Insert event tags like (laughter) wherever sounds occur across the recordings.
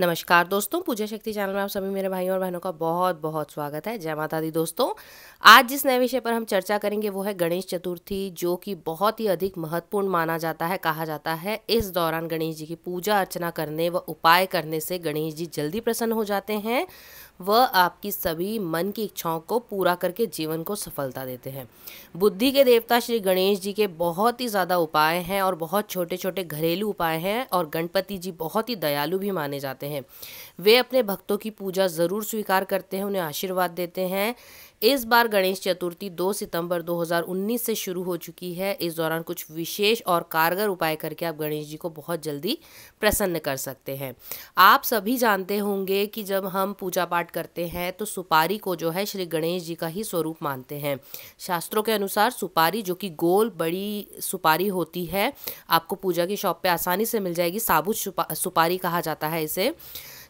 नमस्कार दोस्तों पूजा शक्ति चैनल में आप सभी मेरे भाइयों और बहनों का बहुत बहुत स्वागत है जय माता दी दोस्तों आज जिस नए विषय पर हम चर्चा करेंगे वो है गणेश चतुर्थी जो कि बहुत ही अधिक महत्वपूर्ण माना जाता है कहा जाता है इस दौरान गणेश जी की पूजा अर्चना करने व उपाय करने से गणेश जी जल्दी प्रसन्न हो जाते हैं वह आपकी सभी मन की इच्छाओं को पूरा करके जीवन को सफलता देते हैं बुद्धि के देवता श्री गणेश जी के बहुत ही ज़्यादा उपाय हैं और बहुत छोटे छोटे घरेलू उपाय हैं और गणपति जी बहुत ही दयालु भी माने जाते हैं वे अपने भक्तों की पूजा ज़रूर स्वीकार करते हैं उन्हें आशीर्वाद देते हैं इस बार गणेश चतुर्थी 2 सितंबर 2019 से शुरू हो चुकी है इस दौरान कुछ विशेष और कारगर उपाय करके आप गणेश जी को बहुत जल्दी प्रसन्न कर सकते हैं आप सभी जानते होंगे कि जब हम पूजा पाठ करते हैं तो सुपारी को जो है श्री गणेश जी का ही स्वरूप मानते हैं शास्त्रों के अनुसार सुपारी जो कि गोल बड़ी सुपारी होती है आपको पूजा की शॉप पर आसानी से मिल जाएगी साबुत सुपारी कहा जाता है इसे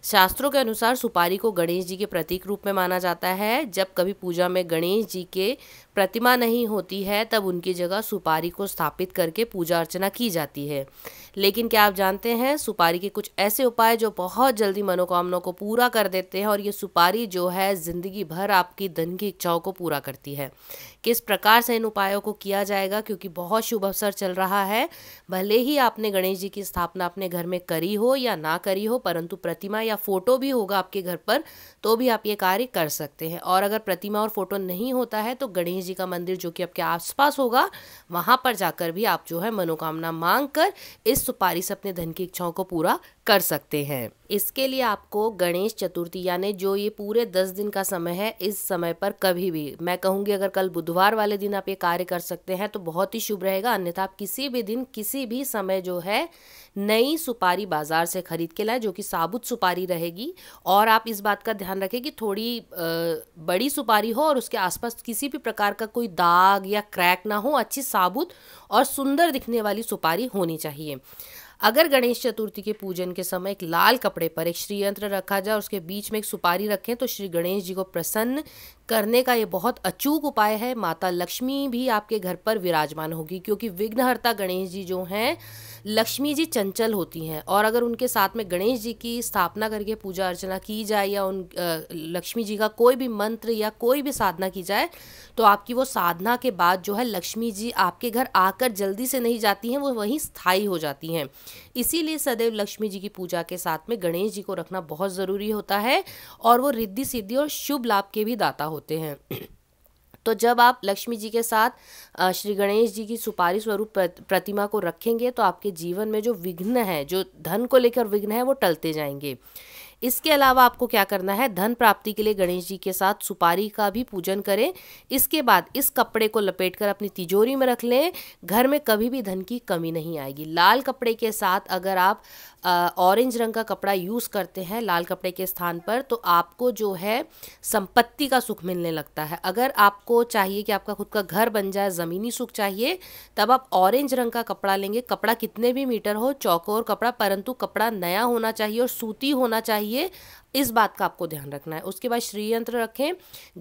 शास्त्रों के अनुसार सुपारी को गणेश जी के प्रतीक रूप में माना जाता है जब कभी पूजा में गणेश जी के प्रतिमा नहीं होती है तब उनकी जगह सुपारी को स्थापित करके पूजा अर्चना की जाती है लेकिन क्या आप जानते हैं सुपारी के कुछ ऐसे उपाय जो बहुत जल्दी मनोकामनाओं को पूरा कर देते हैं और ये सुपारी जो है ज़िंदगी भर आपकी धन की इच्छाओं को पूरा करती है किस प्रकार से इन उपायों को किया जाएगा क्योंकि बहुत शुभ अवसर चल रहा है भले ही आपने गणेश जी की स्थापना अपने घर में करी हो या ना करी हो परंतु प्रतिमा या फोटो भी होगा आपके घर पर तो भी आप ये कार्य कर सकते हैं और अगर प्रतिमा और फोटो नहीं होता है तो गणेश जी का मंदिर जो कि आपके आसपास होगा वहाँ पर जाकर भी आप जो है मनोकामना मांग कर इस सुपारी से अपने धन की इच्छाओं को पूरा कर सकते हैं इसके लिए आपको गणेश चतुर्थी यानी जो ये पूरे दस दिन का समय है इस समय पर कभी भी मैं कहूँगी अगर कल बुधवार वाले दिन आप ये कार्य कर सकते हैं तो बहुत ही शुभ रहेगा अन्यथा आप किसी भी दिन किसी भी समय जो है नई सुपारी बाजार से खरीद के लाएं जो कि साबुत सुपारी रहेगी और आप इस बात का ध्यान रखें कि थोड़ी बड़ी सुपारी हो और उसके आसपास किसी भी प्रकार का कोई दाग या क्रैक ना हो अच्छी साबुत और सुंदर दिखने वाली सुपारी होनी चाहिए अगर गणेश चतुर्थी के पूजन के समय एक लाल कपड़े पर एक श्रीयंत्र रखा जाए उसके बीच में एक सुपारी रखें तो श्री गणेश जी को प्रसन्न करने का ये बहुत अचूक उपाय है माता लक्ष्मी भी आपके घर पर विराजमान होगी क्योंकि विघ्नहर्ता गणेश जी जो हैं लक्ष्मी जी चंचल होती हैं और अगर उनके साथ में गणेश जी की स्थापना करके पूजा अर्चना की जाए या उन लक्ष्मी जी का कोई भी मंत्र या कोई भी साधना की जाए तो आपकी वो साधना के बाद जो है लक्ष्मी जी आपके घर आकर जल्दी से नहीं जाती हैं वो वहीं स्थायी हो जाती हैं इसीलिए सदैव लक्ष्मी जी की पूजा के साथ में गणेश जी को रखना बहुत ज़रूरी होता है और वो रिद्धि सिद्धि और शुभ लाभ के भी दाता होते होते हैं (clears throat) तो जब आप लक्ष्मी जी के साथ श्री गणेश जी की सुपारी स्वरूप प्रतिमा को रखेंगे तो आपके जीवन में जो विघ्न है जो धन को लेकर विघ्न है वो टलते जाएंगे इसके अलावा आपको क्या करना है धन प्राप्ति के लिए गणेश जी के साथ सुपारी का भी पूजन करें इसके बाद इस कपड़े को लपेट कर अपनी तिजोरी में रख लें घर में कभी भी धन की कमी नहीं आएगी लाल कपड़े के साथ अगर आप ऑरेंज रंग का कपड़ा यूज़ करते हैं लाल कपड़े के स्थान पर तो आपको जो है संपत्ति का सुख मिलने लगता है अगर आपको चाहिए कि आपका खुद का घर बन जाए ज़मीनी सुख चाहिए तब आप ऑरेंज रंग का कपड़ा लेंगे कपड़ा कितने भी मीटर हो चौकोर कपड़ा परंतु कपड़ा नया होना चाहिए और सूती होना चाहिए चाहिए इस बात का आपको ध्यान रखना है उसके बाद श्रीयंत्र रखें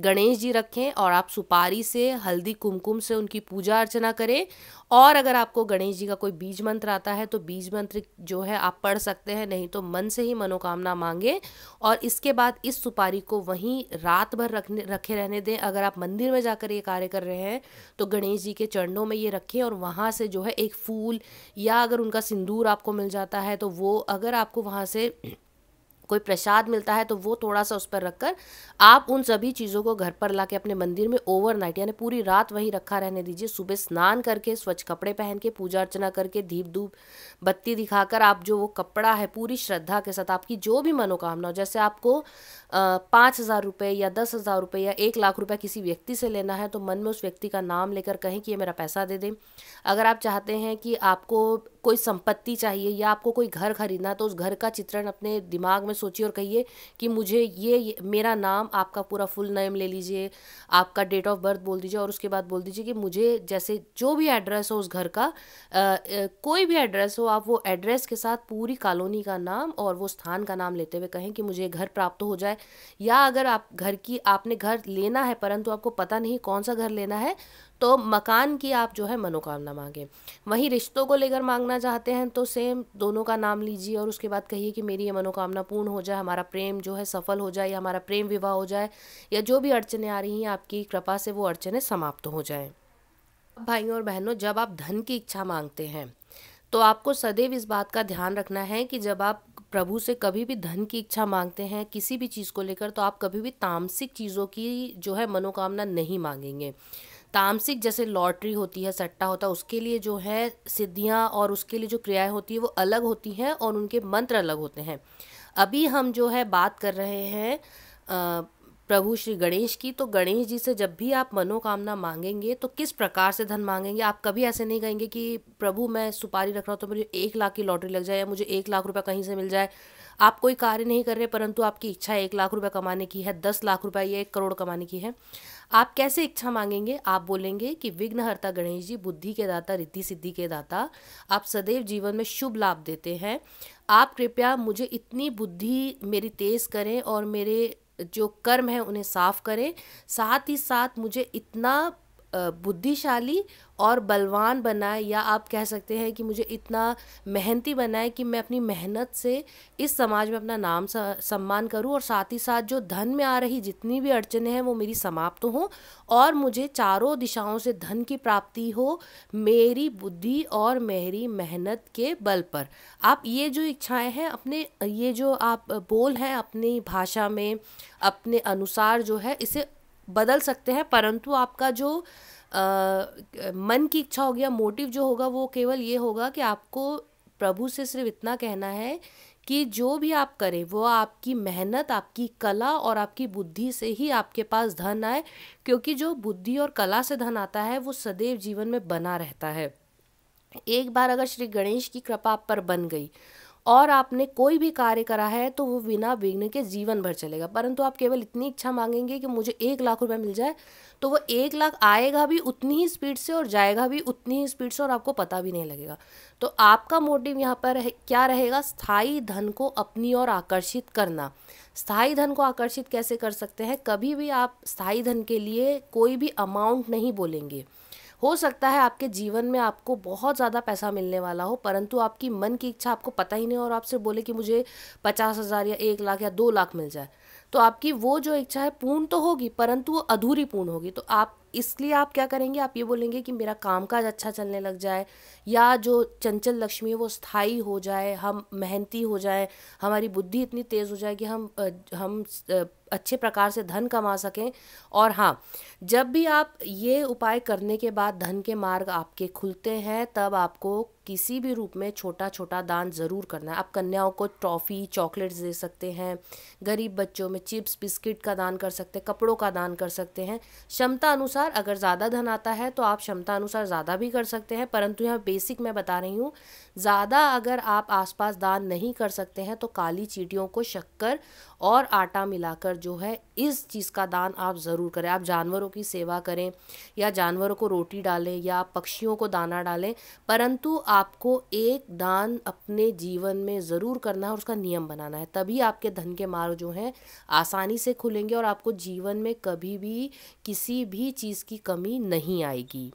गणेश जी रखें और आप सुपारी से हल्दी कुमकुम से उनकी पूजा अर्चना करें और अगर आपको गणेश जी का कोई बीज मंत्र आता है तो बीज मंत्र जो है आप पढ़ सकते हैं नहीं तो मन से ही मनोकामना मांगे और इसके बाद इस सुपारी को वहीं रात भर रखने रखे रहने दें अगर आप मंदिर में जाकर ये कार्य कर रहे हैं तो गणेश जी के चरणों में ये रखें और वहाँ से जो है एक फूल या अगर उनका सिंदूर आपको मिल जाता है तो वो अगर आपको वहाँ से कोई प्रसाद मिलता है तो वो थोड़ा सा उस पर रखकर आप उन सभी चीज़ों को घर पर ला के अपने मंदिर में ओवरनाइट यानी पूरी रात वहीं रखा रहने दीजिए सुबह स्नान करके स्वच्छ कपड़े पहन के पूजा अर्चना करके धीप धूप बत्ती दिखाकर आप जो वो कपड़ा है पूरी श्रद्धा के साथ आपकी जो भी मनोकामना हो जैसे आपको पाँच हज़ार रुपये या दस हज़ार रुपये या एक लाख रुपये किसी व्यक्ति से लेना है तो मन में उस व्यक्ति का नाम लेकर कहें कि ये मेरा पैसा दे दें अगर आप चाहते हैं कि आपको कोई संपत्ति चाहिए या आपको कोई घर खरीदना तो उस घर का चित्रण अपने दिमाग में सोचिए और कहिए कि मुझे ये मेरा नाम आपका पूरा फुल नेम ले लीजिए आपका डेट ऑफ बर्थ बोल दीजिए और उसके बाद बोल दीजिए कि मुझे जैसे जो भी एड्रेस हो उस घर का आ, आ, कोई भी एड्रेस हो आप वो एड्रेस के साथ पूरी कॉलोनी का नाम और वो स्थान का नाम लेते हुए कहें कि मुझे घर प्राप्त हो जाए या अगर आप घर की आपने घर लेना है परंतु आपको पता नहीं कौन सा घर लेना है तो मकान की आप जो है मनोकामना मांगें वहीं रिश्तों को लेकर मांगना चाहते हैं तो सेम दोनों का नाम लीजिए और उसके बाद कहिए कि मेरी ये मनोकामना पूर्ण हो जाए हमारा प्रेम जो है सफल हो जाए या हमारा प्रेम विवाह हो जाए या जो भी अड़चने आ रही हैं आपकी कृपा से वो अड़चने समाप्त हो जाएँ भाइयों और बहनों जब आप धन की इच्छा मांगते हैं तो आपको सदैव इस बात का ध्यान रखना है कि जब आप प्रभु से कभी भी धन की इच्छा मांगते हैं किसी भी चीज़ को लेकर तो आप कभी भी तामसिक चीज़ों की जो है मनोकामना नहीं मांगेंगे तामसिक जैसे लॉटरी होती है सट्टा होता है उसके लिए जो है सिद्धियाँ और उसके लिए जो क्रियाएँ होती है वो अलग होती हैं और उनके मंत्र अलग होते हैं अभी हम जो है बात कर रहे हैं प्रभु श्री गणेश की तो गणेश जी से जब भी आप मनोकामना मांगेंगे तो किस प्रकार से धन मांगेंगे आप कभी ऐसे नहीं कहेंगे कि प्रभु मैं सुपारी रख रहा हूँ तो मुझे एक लाख की लॉटरी लग जाए या मुझे एक लाख रुपया कहीं से मिल जाए आप कोई कार्य नहीं कर रहे परंतु आपकी इच्छा एक लाख रुपये कमाने की है दस लाख रुपये या एक करोड़ कमाने की है आप कैसे इच्छा मांगेंगे आप बोलेंगे कि विघ्नहर्ता गणेश जी बुद्धि के दाता रिद्धि सिद्धि के दाता आप सदैव जीवन में शुभ लाभ देते हैं आप कृपया मुझे इतनी बुद्धि मेरी तेज़ करें और मेरे जो कर्म है उन्हें साफ़ करें साथ ही साथ मुझे इतना बुद्धिशाली और बलवान बनाए या आप कह सकते हैं कि मुझे इतना मेहनती बनाए कि मैं अपनी मेहनत से इस समाज में अपना नाम सम्मान करूं और साथ ही साथ जो धन में आ रही जितनी भी अड़चने हैं वो मेरी समाप्त हों और मुझे चारों दिशाओं से धन की प्राप्ति हो मेरी बुद्धि और मेरी मेहनत के बल पर आप ये जो इच्छाएं हैं अपने ये जो आप बोल हैं अपनी भाषा में अपने अनुसार जो है इसे बदल सकते हैं परंतु आपका जो आ, मन की इच्छा होगी या मोटिव जो होगा वो केवल ये होगा कि आपको प्रभु से सिर्फ इतना कहना है कि जो भी आप करें वो आपकी मेहनत आपकी कला और आपकी बुद्धि से ही आपके पास धन आए क्योंकि जो बुद्धि और कला से धन आता है वो सदैव जीवन में बना रहता है एक बार अगर श्री गणेश की कृपा आप पर बन गई और आपने कोई भी कार्य करा है तो वो बिना विघ्न के जीवन भर चलेगा परंतु आप केवल इतनी इच्छा मांगेंगे कि मुझे एक लाख रुपए मिल जाए तो वो एक लाख आएगा भी उतनी ही स्पीड से और जाएगा भी उतनी ही स्पीड से और आपको पता भी नहीं लगेगा तो आपका मोटिव यहाँ पर रहे, क्या रहेगा स्थायी धन को अपनी ओर आकर्षित करना स्थायी धन को आकर्षित कैसे कर सकते हैं कभी भी आप स्थायी धन के लिए कोई भी अमाउंट नहीं बोलेंगे हो सकता है आपके जीवन में आपको बहुत ज़्यादा पैसा मिलने वाला हो परंतु आपकी मन की इच्छा आपको पता ही नहीं और आपसे बोले कि मुझे पचास हज़ार या एक लाख या दो लाख मिल जाए तो आपकी वो जो इच्छा है पूर्ण तो होगी परंतु वो अधूरी पूर्ण होगी तो आप इसलिए आप क्या करेंगे आप ये बोलेंगे कि मेरा काम काज अच्छा चलने लग जाए या जो चंचल लक्ष्मी है वो स्थायी हो जाए हम मेहनती हो जाए हमारी बुद्धि इतनी तेज़ हो जाए कि हम हम अच्छे प्रकार से धन कमा सकें और हाँ जब भी आप ये उपाय करने के बाद धन के मार्ग आपके खुलते हैं तब आपको किसी भी रूप में छोटा छोटा दान ज़रूर करना है आप कन्याओं को टॉफ़ी चॉकलेट्स दे सकते हैं गरीब बच्चों में चिप्स बिस्किट का दान कर सकते हैं कपड़ों का दान कर सकते हैं क्षमता अनुसार अगर ज़्यादा धन आता है तो आप क्षमता अनुसार ज़्यादा भी कर सकते हैं परंतु यहाँ बेसिक मैं बता रही हूँ ज़्यादा अगर आप आसपास दान नहीं कर सकते हैं तो काली चीटियों को शक्कर और आटा मिलाकर जो है इस चीज़ का दान आप ज़रूर करें आप जानवरों की सेवा करें या जानवरों को रोटी डालें या पक्षियों को दाना डालें परंतु आपको एक दान अपने जीवन में ज़रूर करना है और उसका नियम बनाना है तभी आपके धन के मार्ग जो हैं आसानी से खुलेंगे और आपको जीवन में कभी भी किसी भी चीज़ की कमी नहीं आएगी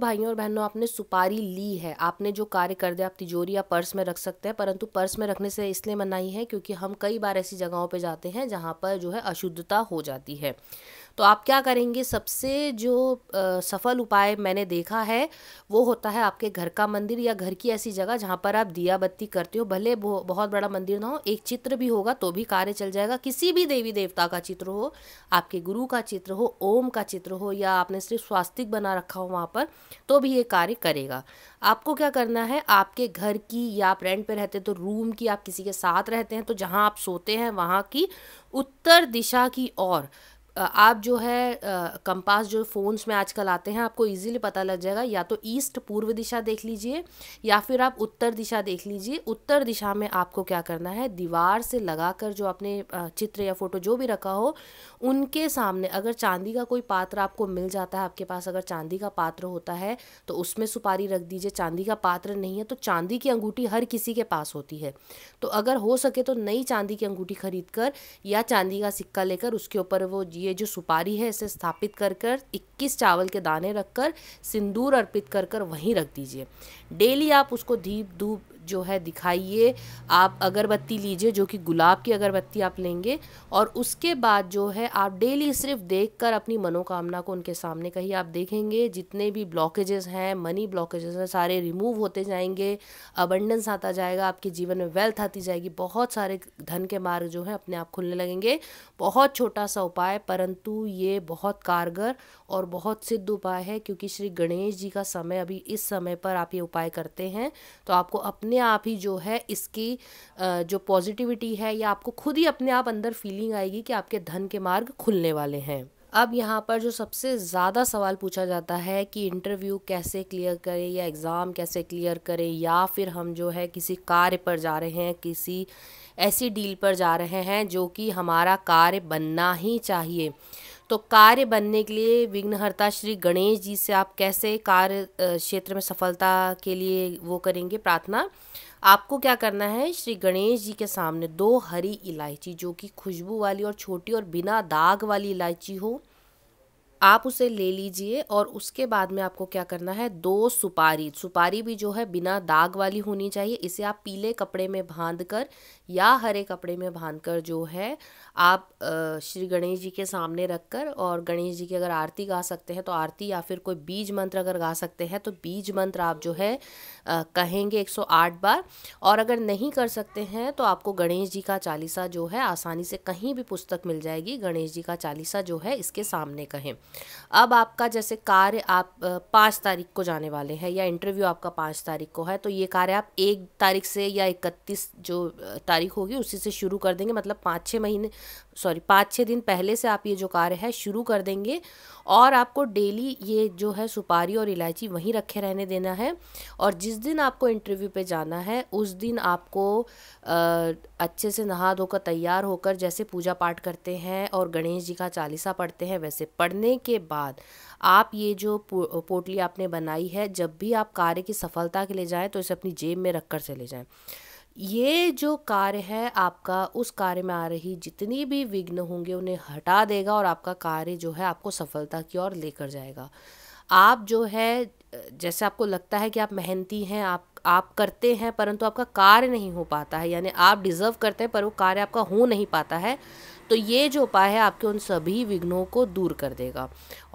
भाइयों और बहनों आपने सुपारी ली है आपने जो कार्य कर दिया आप तिजोरी या पर्स में रख सकते हैं परंतु पर्स में रखने से इसलिए मनाही है क्योंकि हम कई बार ऐसी जगहों पर जाते हैं जहाँ पर जो है अशुद्धता हो जाती है तो आप क्या करेंगे सबसे जो सफल उपाय मैंने देखा है वो होता है आपके घर का मंदिर या घर की ऐसी जगह जहाँ पर आप दिया बत्ती करते हो भले बहुत बड़ा मंदिर ना हो एक चित्र भी होगा तो भी कार्य चल जाएगा किसी भी देवी देवता का चित्र हो आपके गुरु का चित्र हो ओम का चित्र हो या आपने सिर्फ स्वास्तिक बना रखा हो वहाँ पर तो भी ये कार्य करेगा आपको क्या करना है आपके घर की या आप रेंट पर रहते तो रूम की आप किसी के साथ रहते हैं तो जहाँ आप सोते हैं वहाँ की उत्तर दिशा की ओर आप जो है कंपास जो फ़ोन्स में आजकल आते हैं आपको इजीली पता लग जाएगा या तो ईस्ट पूर्व दिशा देख लीजिए या फिर आप उत्तर दिशा देख लीजिए उत्तर दिशा में आपको क्या करना है दीवार से लगाकर जो आपने चित्र या फोटो जो भी रखा हो उनके सामने अगर चांदी का कोई पात्र आपको मिल जाता है आपके पास अगर चांदी का पात्र होता है तो उसमें सुपारी रख दीजिए चांदी का पात्र नहीं है तो चांदी की अंगूठी हर किसी के पास होती है तो अगर हो सके तो नई चांदी की अंगूठी खरीद कर या चांदी का सिक्का लेकर उसके ऊपर वो ये ये जो सुपारी है इसे स्थापित कर कर इक्कीस चावल के दाने रखकर सिंदूर अर्पित कर कर वहीं रख दीजिए डेली आप उसको धीप धूप जो है दिखाइए आप अगरबत्ती लीजिए जो कि गुलाब की अगरबत्ती आप लेंगे और उसके बाद जो है आप डेली सिर्फ देखकर अपनी मनोकामना को उनके सामने कहीं आप देखेंगे जितने भी ब्लॉकेजेस हैं मनी ब्लॉकेजेस हैं सारे रिमूव होते जाएंगे अबंडेंस आता जाएगा आपके जीवन में वेल्थ आती जाएगी बहुत सारे धन के मार्ग जो है अपने आप खुलने लगेंगे बहुत छोटा सा उपाय परंतु ये बहुत कारगर और बहुत सिद्ध उपाय है क्योंकि श्री गणेश जी का समय अभी इस समय पर आप ये उपाय करते हैं तो आपको अपने अपने आप ही जो है इसकी जो पॉजिटिविटी है या आपको खुद ही अपने आप अंदर फीलिंग आएगी कि आपके धन के मार्ग खुलने वाले हैं अब यहाँ पर जो सबसे ज़्यादा सवाल पूछा जाता है कि इंटरव्यू कैसे क्लियर करें या एग्ज़ाम कैसे क्लियर करें या फिर हम जो है किसी कार्य पर जा रहे हैं किसी ऐसी डील पर जा रहे हैं जो कि हमारा कार्य बनना ही चाहिए तो कार्य बनने के लिए विघ्नहर्ता श्री गणेश जी से आप कैसे कार्य क्षेत्र में सफलता के लिए वो करेंगे प्रार्थना आपको क्या करना है श्री गणेश जी के सामने दो हरी इलायची जो कि खुशबू वाली और छोटी और बिना दाग वाली इलायची हो आप उसे ले लीजिए और उसके बाद में आपको क्या करना है दो सुपारी सुपारी भी जो है बिना दाग वाली होनी चाहिए इसे आप पीले कपड़े में बांध कर या हरे कपड़े में बांध कर जो है आप श्री गणेश जी के सामने रख कर और गणेश जी की अगर आरती गा सकते हैं तो आरती या फिर कोई बीज मंत्र अगर गा सकते हैं तो बीज मंत्र आप जो है कहेंगे 108 बार और अगर नहीं कर सकते हैं तो आपको गणेश जी का चालीसा जो है आसानी से कहीं भी पुस्तक मिल जाएगी गणेश जी का चालीसा जो है इसके सामने कहें अब आपका जैसे कार्य आप पाँच तारीख को जाने वाले हैं या इंटरव्यू आपका पाँच तारीख को है तो ये कार्य आप एक तारीख से या इकतीस जो तारीख होगी उसी से शुरू कर देंगे मतलब पाँच छः महीने सॉरी पाँच छः दिन पहले से आप ये जो कार्य है शुरू कर देंगे और आपको डेली ये जो है सुपारी और इलायची वहीं रखे रहने देना है और जिस दिन आपको इंटरव्यू पे जाना है उस दिन आपको आ, अच्छे से नहा धोकर तैयार होकर जैसे पूजा पाठ करते हैं और गणेश जी का चालीसा पढ़ते हैं वैसे पढ़ने के बाद आप ये जो पोटली आपने बनाई है जब भी आप कार्य की सफलता के लिए जाएँ तो इसे अपनी जेब में रख कर चले जाएँ ये जो कार्य है आपका उस कार्य में आ रही जितनी भी विघ्न होंगे उन्हें हटा देगा और आपका कार्य जो है आपको सफलता की ओर लेकर जाएगा आप जो है जैसे आपको लगता है कि आप मेहनती हैं आप आप करते हैं परंतु आपका कार्य नहीं हो पाता है यानी आप डिज़र्व करते हैं पर वो कार्य आपका हो नहीं पाता है तो ये जो उपाय है आपके उन सभी विघ्नों को दूर कर देगा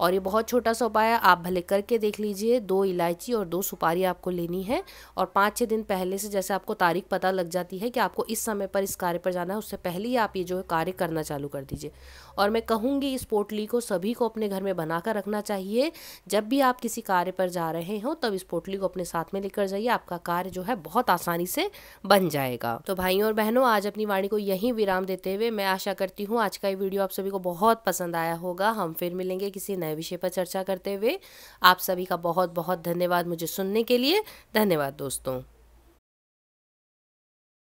और ये बहुत छोटा सा उपाय है आप भले करके देख लीजिए दो इलायची और दो सुपारी आपको लेनी है और पाँच छः दिन पहले से जैसे आपको तारीख पता लग जाती है कि आपको इस समय पर इस कार्य पर जाना है उससे पहले ही आप ये जो है कार्य करना चालू कर दीजिए और मैं कहूँगी इस पोटली को सभी को अपने घर में बना कर रखना चाहिए जब भी आप किसी कार्य पर जा रहे हो तब इस पोटली को अपने साथ में लेकर जाइए आपका कार्य जो है बहुत आसानी से बन जाएगा तो भाइयों और बहनों आज अपनी वाणी को यहीं विराम देते हुए मैं आशा करती करती हूँ आज का ये वीडियो आप सभी को बहुत पसंद आया होगा हम फिर मिलेंगे किसी नए विषय पर चर्चा करते हुए आप सभी का बहुत बहुत धन्यवाद मुझे सुनने के लिए धन्यवाद दोस्तों